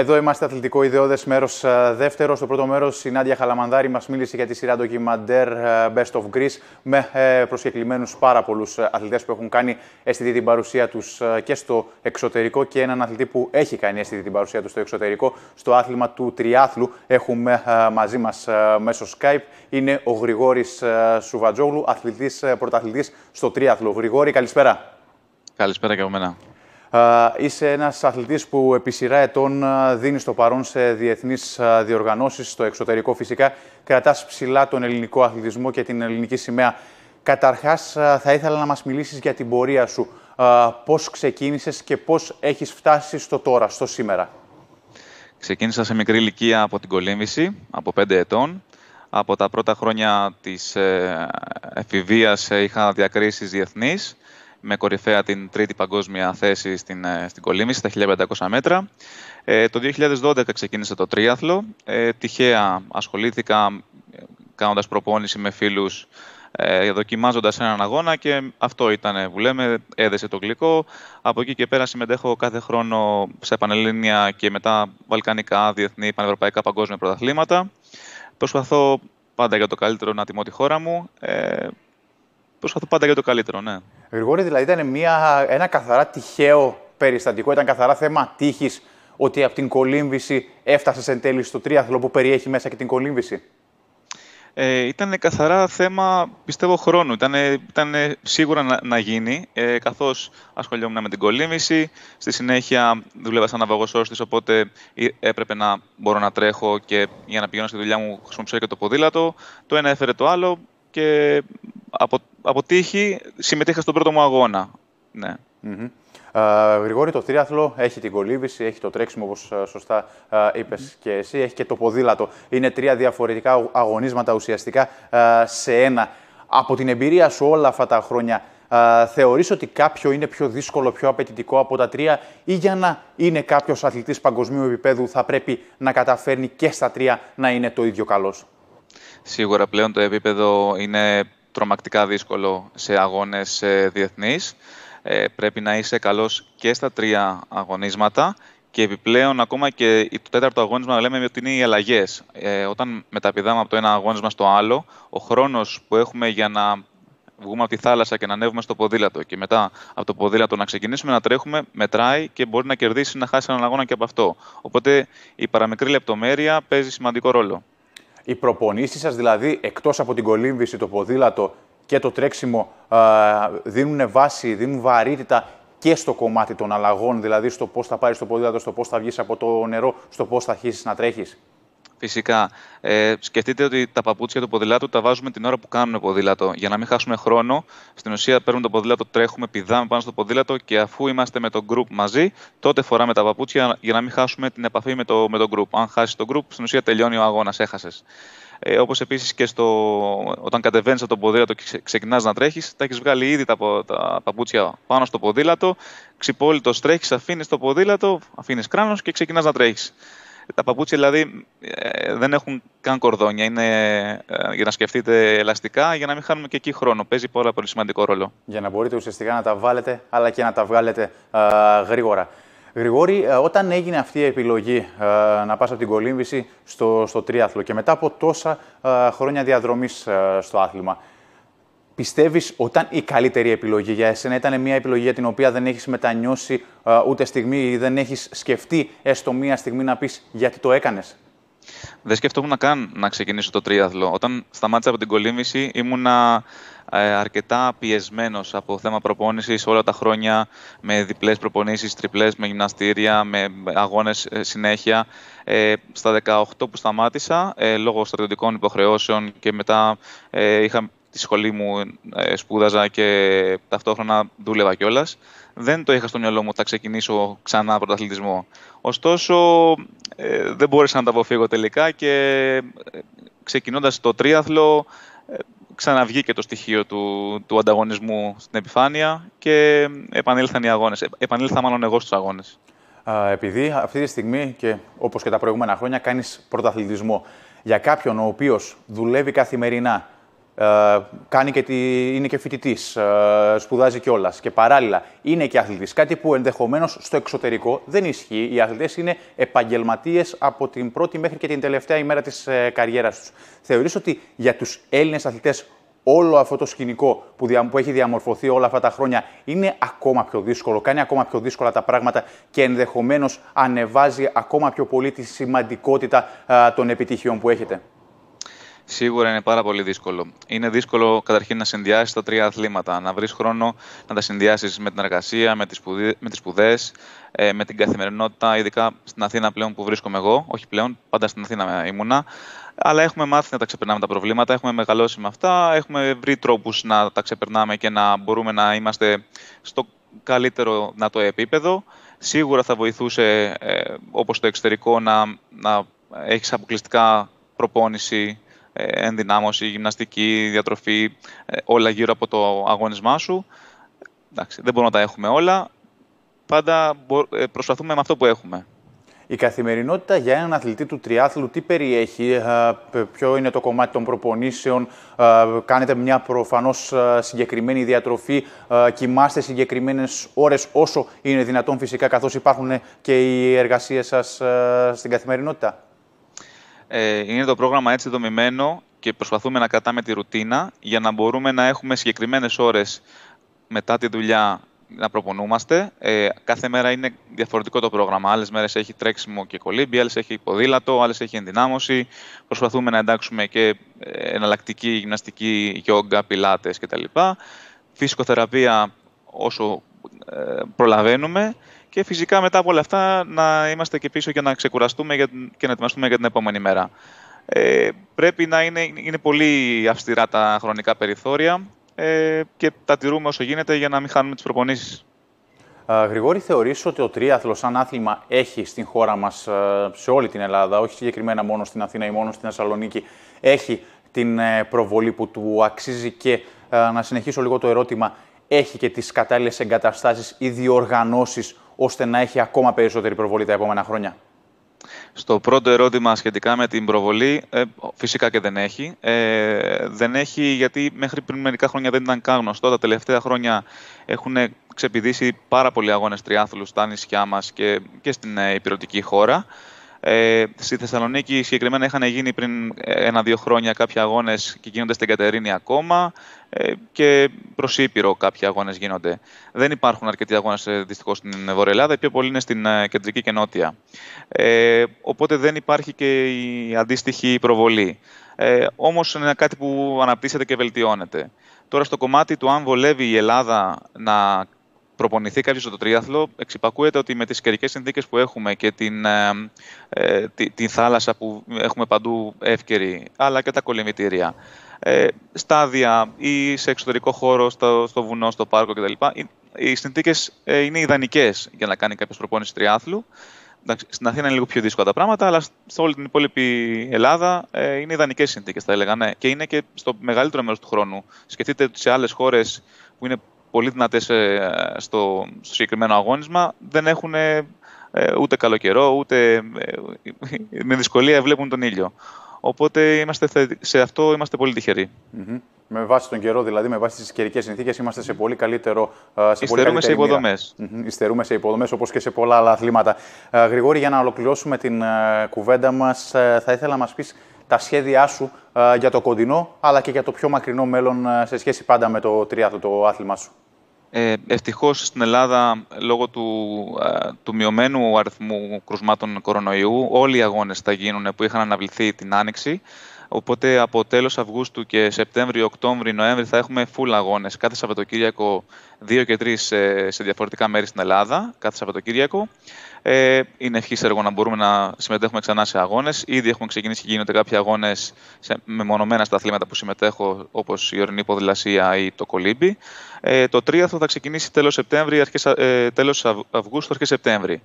Εδώ είμαστε αθλητικό ιδεώδες μέρος ε, δεύτερος. Στο πρώτο μέρος η Νάντια Χαλαμανδάρη μας μίλησε για τη σειρά ντοκιμαντέρ ε, Best of Greece με ε, προσκεκλημένους πάρα πολλούς αθλητές που έχουν κάνει αισθητή την παρουσία τους και στο εξωτερικό και έναν αθλητή που έχει κάνει αισθητή την παρουσία του στο εξωτερικό. Στο άθλημα του τριάθλου έχουμε μαζί μας μέσω Skype. Είναι ο Γρηγόρης Σουβατζόγλου, αθλητής πρωταθλητής στο τριάθλο. Γρηγόρη, καλησπέρα. Καλησπέρα και από μένα. Είσαι ένας αθλητής που επί σειρά ετών δίνεις το παρόν σε διεθνείς διοργανώσεις, στο εξωτερικό φυσικά. Κρατάς ψηλά τον ελληνικό αθλητισμό και την ελληνική σημαία. Καταρχάς, θα ήθελα να μας μιλήσεις για την πορεία σου. Πώς ξεκίνησες και πώς έχεις φτάσει στο τώρα, στο σήμερα. Ξεκίνησα σε μικρή ηλικία από την κολύμβηση, από 5 ετών. Από τα πρώτα χρόνια της ε, εφηβείας ε, είχα διακρίσεις διεθνείς με κορυφαία την τρίτη παγκόσμια θέση στην, ε, στην στα 1500 μέτρα. Ε, το 2012 ξεκίνησε το τρίαθλο. Ε, τυχαία ασχολήθηκα ε, κάνοντας προπόνηση με φίλους ε, δοκιμάζοντας έναν αγώνα και αυτό ήταν που λέμε, έδεσε το γλυκό. Από εκεί και πέρα συμμετέχω κάθε χρόνο σε πανελλήνια και μετά βαλκανικά, διεθνή, πανευρωπαϊκά, παγκόσμια πρωταθλήματα. Προσπαθώ πάντα για το καλύτερο να τιμώ τη χώρα μου. Ε, Προσπαθώ πάντα για το καλύτερο, ναι. Γρηγόρη, δηλαδή ήταν μια, ένα καθαρά τυχαίο περιστατικό, ήταν καθαρά θέμα τύχης ότι από την κολύμβηση έφτασες εν τέλει στο τρίαθλο που περιέχει μέσα και την κολύμβηση. Ε, ήταν καθαρά θέμα, πιστεύω, χρόνου. Ήταν σίγουρα να, να γίνει, ε, καθώς ασχολιόμουν με την κολύμβηση. Στη συνέχεια δουλεύα σαν αβαγοσώστης, οπότε έπρεπε να μπορώ να τρέχω και για να πηγαίνω στη δουλειά μου χρησιμοποιώ και το ποδήλατο. Το ένα έφερε το άλλο και από, από τύχη συμμετείχα στον πρώτο μου αγώνα. Ναι. Mm-hmm. Ε, Γρηγόρη, το τρίαθλο έχει την κολύβηση, έχει το τρέξιμο, όπως ε, σωστά ε, ειπες και εσύ, έχει και το ποδήλατο. Είναι τρία διαφορετικά αγωνίσματα ουσιαστικά ε, σε ένα. Από την εμπειρία σου όλα αυτά τα χρόνια, ε, θεωρείς ότι κάποιο είναι πιο δύσκολο, πιο απαιτητικό από τα τρία ή για να είναι κάποιος αθλητής παγκοσμίου επίπεδου θα πρέπει να καταφέρνει και στα τρία να είναι το ίδιο καλός. Σίγουρα πλέον το επίπεδο είναι τρομακτικά δύσκολο σε αγώνες ε, διεθνείς. Ε, πρέπει να είσαι καλός και στα τρία αγωνίσματα και επιπλέον ακόμα και το τέταρτο αγώνισμα λέμε ότι είναι οι αλλαγές. Ε, όταν μεταπηδάμε από το ένα αγώνισμα στο άλλο, ο χρόνος που έχουμε για να βγούμε από τη θάλασσα και να ανέβουμε στο ποδήλατο και μετά από το ποδήλατο να ξεκινήσουμε να τρέχουμε, μετράει και μπορεί να κερδίσει να χάσει έναν αγώνα και από αυτό. Οπότε η παραμικρή λεπτομέρεια παίζει σημαντικό ρόλο οι προπονήσεις σας δηλαδή εκτός από την κολύμβηση, το ποδήλατο και το τρέξιμο, δίνουν βάση, δίνουν βαρύτητα και στο κομμάτι των αλλαγών, δηλαδή στο πώς θα πάρεις το ποδήλατο, στο πώς θα βγεις από το νερό, στο πώς θα αρχίσεις να τρέχεις. Φυσικά. Ε, σκεφτείτε ότι τα παπούτσια του ποδηλάτου τα βάζουμε την ώρα που κάνουμε ποδήλατο. Για να μην χάσουμε χρόνο, στην ουσία παίρνουμε το ποδήλατο, τρέχουμε, πηδάμε πάνω στο ποδήλατο και αφού είμαστε με το group μαζί, τότε φοράμε τα παπούτσια για να μην χάσουμε την επαφή με το, με το group. Αν χάσει το group, στην ουσία τελειώνει ο αγώνας, έχασες. Ε, Όπως επίσης και στο, όταν κατεβαίνεις από το ποδήλατο και ξεκινάς να τρέχεις, τα έχεις βγάλει ήδη τα, τα παπούτσια πάνω στο ποδήλατο, ξυπόλυτος τρέχεις, αφήνεις το ποδήλατο, αφήνεις κράνος και ξεκινάς να τρέχεις. Τα παπούτσια δηλαδή ε, δεν έχουν καν κορδόνια. Είναι ε, για να σκεφτείτε ελαστικά, για να μην χάνουμε και εκεί χρόνο. Παίζει πολύ πολύ σημαντικό ρόλο. Για να μπορείτε ουσιαστικά να τα βάλετε, αλλά και να τα βγάλετε ε, γρήγορα. Γρηγόρη, όταν έγινε αυτή η επιλογή να πας από την κολύμβηση στο, στο τρίαθλο και μετά από τόσα χρόνια διαδρομής στο άθλημα, Πιστεύεις όταν η καλύτερη επιλογή για εσένα ήταν μια επιλογή για την οποία δεν έχεις μετανιώσει ε, ούτε στιγμή ή δεν έχεις σκεφτεί έστω μία στιγμή να πεις γιατί το έκανες. Δεν σκεφτόμουν καν να ξεκινήσω το τρίαθλο. Όταν σταμάτησα από την κολύμβηση, ήμουνα ε, αρκετά πιεσμένος από θέμα προπόνησης όλα τα χρόνια με διπλές προπονήσεις, τριπλές με γυμναστήρια, με αγώνες ε, συνέχεια. Ε, στα 18 που σταμάτησα, λόγω στρατιωτικών υποχρεώσεων και μετά είχα τη σχολή μου ε, σπούδαζα και ταυτόχρονα δούλευα κιόλας. Δεν το είχα στο μυαλό μου ότι θα ξεκινήσω ξανά πρωταθλητισμό. Ωστόσο, ε, δεν μπόρεσα να τα αποφύγω τελικά και ε, ξεκινώντας το τρίαθλο, ε, ξαναβγήκε το στοιχείο του, του ανταγωνισμού στην επιφάνεια και επανήλθαν οι αγώνες. Ε, επανήλθα μάλλον εγώ στους αγώνες. Επειδή αυτή τη στιγμή και όπως και τα προηγούμενα χρόνια κάνεις πρωταθλητισμό για κάποιον ο οποίος δουλεύει καθημερινά ε, κάνει και τη, είναι και φοιτητής, ε, σπουδάζει κιόλας και παράλληλα είναι και αθλητής. Κάτι που ενδεχομένως στο εξωτερικό δεν ισχύει. Οι αθλητές είναι επαγγελματίες από την πρώτη μέχρι και την τελευταία ημέρα της ε, καριέρας τους. Θεωρείς ότι για τους Έλληνες αθλητές όλο αυτό το σκηνικό που, έχει διαμορφωθεί όλα αυτά τα χρόνια είναι ακόμα πιο δύσκολο, κάνει ακόμα πιο δύσκολα τα πράγματα και ενδεχομένως ανεβάζει ακόμα πιο πολύ τη σημαντικότητα των επιτυχιών που έχετε. Σίγουρα είναι πάρα πολύ δύσκολο. Είναι δύσκολο καταρχήν να συνδυάσεις τα τρία αθλήματα, να βρεις χρόνο να τα συνδυάσεις με την εργασία, με τις σπουδέ, ε, με την καθημερινότητα, ειδικά στην Αθήνα πλέον που βρίσκομαι εγώ. Όχι πλέον, πάντα στην Αθήνα ήμουνα. Αλλά έχουμε μάθει να τα ξεπερνάμε τα προβλήματα, έχουμε μεγαλώσει με αυτά, έχουμε βρει τρόπους να τα ξεπερνάμε και να μπορούμε να είμαστε στο καλύτερο να το επίπεδο. Σίγουρα θα βοηθούσε, ε, ε, όπως το εξωτερικό, να, να αποκλειστικά προπόνηση ε, ενδυνάμωση, γυμναστική, διατροφή, ε, όλα γύρω από το αγώνισμά σου. Εντάξει, δεν μπορούμε να τα έχουμε όλα. Πάντα ε, προσπαθούμε με αυτό που έχουμε. Η καθημερινότητα για έναν αθλητή του τριάθλου τι περιέχει, ποιο είναι το κομμάτι των προπονήσεων, κάνετε μια προφανώς συγκεκριμένη διατροφή, κοιμάστε συγκεκριμένες ώρες όσο είναι δυνατόν φυσικά καθώς υπάρχουν και οι εργασίες σας στην καθημερινότητα. Ε, είναι το πρόγραμμα έτσι δομημένο και προσπαθούμε να κρατάμε τη ρουτίνα για να μπορούμε να έχουμε συγκεκριμένες ώρες μετά τη δουλειά να προπονούμαστε. Ε, κάθε μέρα είναι διαφορετικό το πρόγραμμα. Άλλες μέρες έχει τρέξιμο και κολύμπι, άλλες έχει ποδήλατο, άλλες έχει ενδυνάμωση. Προσπαθούμε να εντάξουμε και ε, εναλλακτική γυμναστική, γιόγκα, πιλάτες κτλ. Φυσικοθεραπεία όσο ε, προλαβαίνουμε και φυσικά μετά από όλα αυτά να είμαστε και πίσω για να ξεκουραστούμε και να ετοιμαστούμε για την επόμενη μέρα. Ε, πρέπει να είναι, είναι πολύ αυστηρά τα χρονικά περιθώρια ε, και τα τηρούμε όσο γίνεται για να μην χάνουμε τις προπονήσεις. Γρηγόρη, θεωρείς ότι ο τρίαθλος σαν άθλημα έχει στην χώρα μας, ε, σε όλη την Ελλάδα, όχι συγκεκριμένα μόνο στην Αθήνα ή μόνο στην Θεσσαλονίκη, έχει την ε, προβολή που του αξίζει και ε, να συνεχίσω λίγο το ερώτημα, έχει και τις κατάλληλες εγκαταστάσεις ή διοργανώσεις ώστε να έχει ακόμα περισσότερη προβολή τα επόμενα χρόνια. Στο πρώτο ερώτημα σχετικά με την προβολή, ε, φυσικά και δεν έχει. Ε, δεν έχει γιατί μέχρι πριν μερικά χρόνια δεν ήταν καν γνωστό. Τα τελευταία χρόνια έχουν ξεπηδήσει πάρα πολλοί αγώνες τριάθλου στα νησιά μας και, και στην ε, υπηρετική χώρα. Ε, στη Θεσσαλονίκη συγκεκριμένα είχαν γίνει πριν ε, ένα-δύο χρόνια κάποιοι αγώνες και γίνονται στην Κατερίνη ακόμα. Ε, και προς Ήπειρο κάποιοι αγώνες γίνονται. Δεν υπάρχουν αρκετοί αγώνες δυστυχώς στην Βόρεια Ελλάδα, πιο πολύ είναι στην ε, κεντρική και νότια. Ε, οπότε δεν υπάρχει και η αντίστοιχη προβολή. Ε, Όμως είναι κάτι που αναπτύσσεται και βελτιώνεται. Τώρα στο κομμάτι του αν βολεύει η Ελλάδα να προπονηθεί κάποιος στο τριάθλο, εξυπακούεται ότι με τις καιρικές συνθήκες που έχουμε και την, ε, ε τη, τη, θάλασσα που έχουμε παντού εύκαιρη, αλλά και τα κολυμπητήρια, ε, στάδια ή σε εξωτερικό χώρο, στο, βουνό, στο πάρκο κτλ. Ε, οι συνθήκες ε, είναι ιδανικές για να κάνει κάποιος προπόνηση τριάθλου. Στην Αθήνα είναι λίγο πιο δύσκολα τα πράγματα, αλλά σε όλη την υπόλοιπη Ελλάδα ε, είναι ιδανικές συνθήκες, θα έλεγα. Ναι. Και είναι και στο μεγαλύτερο μέρος του χρόνου. Σκεφτείτε ότι σε άλλες χώρες που είναι πολύ δυνατές ε, στο, συγκεκριμένο αγώνισμα, δεν έχουν ε, ε, ούτε καλοκαιρό, ούτε με δυσκολία βλέπουν τον ήλιο. Οπότε είμαστε σε αυτό είμαστε πολύ με βάση τον καιρό, δηλαδή με βάση τις καιρικές συνθήκες, είμαστε σε πολύ καλύτερο σε Υστερούμε σε υποδομέ. Υστερούμε σε υποδομές, όπως και σε πολλά άλλα αθλήματα. Ε, Γρηγόρη, για να ολοκληρώσουμε την ε, κουβέντα μας, ε, θα ήθελα να μας πεις τα σχέδιά σου για το κοντινό, αλλά και για το πιο μακρινό μέλλον σε σχέση πάντα με το τριάτο, το άθλημα σου. Ε, ευτυχώς στην Ελλάδα, λόγω του, του μειωμένου αριθμού κρουσμάτων κορονοϊού, όλοι οι αγώνες θα γίνουν που είχαν αναβληθεί την Άνοιξη. Οπότε από τέλος Αυγούστου και Σεπτέμβριο Οκτώβριο Νοέμβρη θα έχουμε full αγώνες κάθε Σαββατοκύριακο 2 και 3 ε, σε διαφορετικά μέρη στην Ελλάδα, κάθε Σαββατοκύριακο. Ε, είναι ευχής έργο να μπορούμε να συμμετέχουμε ξανά σε αγώνες. Ήδη έχουμε ξεκινήσει και γίνονται κάποιοι αγώνες μεμονωμένα στα αθλήματα που συμμετέχω, όπως η ορεινή ποδηλασία ή το κολύμπι. Ε, το τρίαθρο θα ξεκινήσει τέλος ε, Αυγούστου, αρχές Σεπτέμβρη.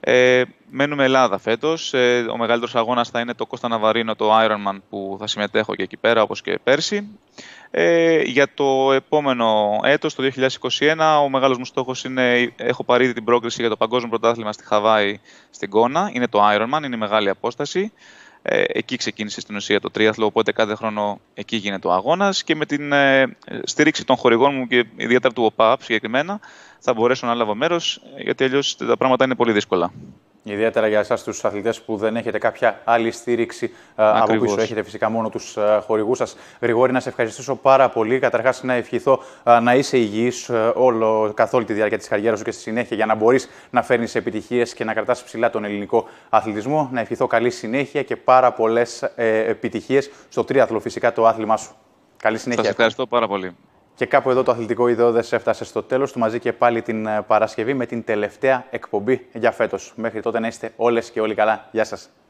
Ε, μένουμε Ελλάδα φέτος. Ε, ο μεγαλύτερος αγώνας θα είναι το Κώστα Ναβαρίνο, το Ironman, που θα συμμετέχω και εκεί πέρα, όπως και πέρσι. Ε, για το επόμενο έτος, το 2021, ο μεγάλος μου στόχος είναι, έχω πάρει την πρόκληση για το Παγκόσμιο Πρωτάθλημα στη Χαβάη, στην Κόνα. Είναι το Ironman, είναι η μεγάλη απόσταση. Ε, εκεί ξεκίνησε στην ουσία το τρίαθλο, οπότε κάθε χρόνο εκεί γίνεται ο αγώνας και με την ε, στήριξη των χορηγών μου και ιδιαίτερα του ΟΠΑΠ συγκεκριμένα θα μπορέσω να λάβω μέρος, γιατί αλλιώς τα πράγματα είναι πολύ δύσκολα. Ιδιαίτερα για εσάς τους αθλητές που δεν έχετε κάποια άλλη στήριξη Ακριβώς. Ε, από πίσω. Έχετε φυσικά μόνο τους ε, χορηγούς σας. Γρηγόρη, να σε ευχαριστήσω πάρα πολύ. Καταρχάς, να ευχηθώ ε, να είσαι υγιής όλο καθ' όλη τη διάρκεια της καριέρας σου και στη συνέχεια για να μπορείς να φέρνεις επιτυχίες και να κρατάς ψηλά τον ελληνικό αθλητισμό. Να ευχηθώ καλή συνέχεια και πάρα πολλές επιτυχίες στο τρίαθλο φυσικά το άθλημά σου. Καλή συνέχεια. Σα ευχαριστώ πάρα πολύ. Και κάπου εδώ το αθλητικό ιδεώδε έφτασε στο τέλος του μαζί και πάλι την ε, Παρασκευή με την τελευταία εκπομπή για φέτος. Μέχρι τότε να είστε όλες και όλοι καλά. Γεια σας.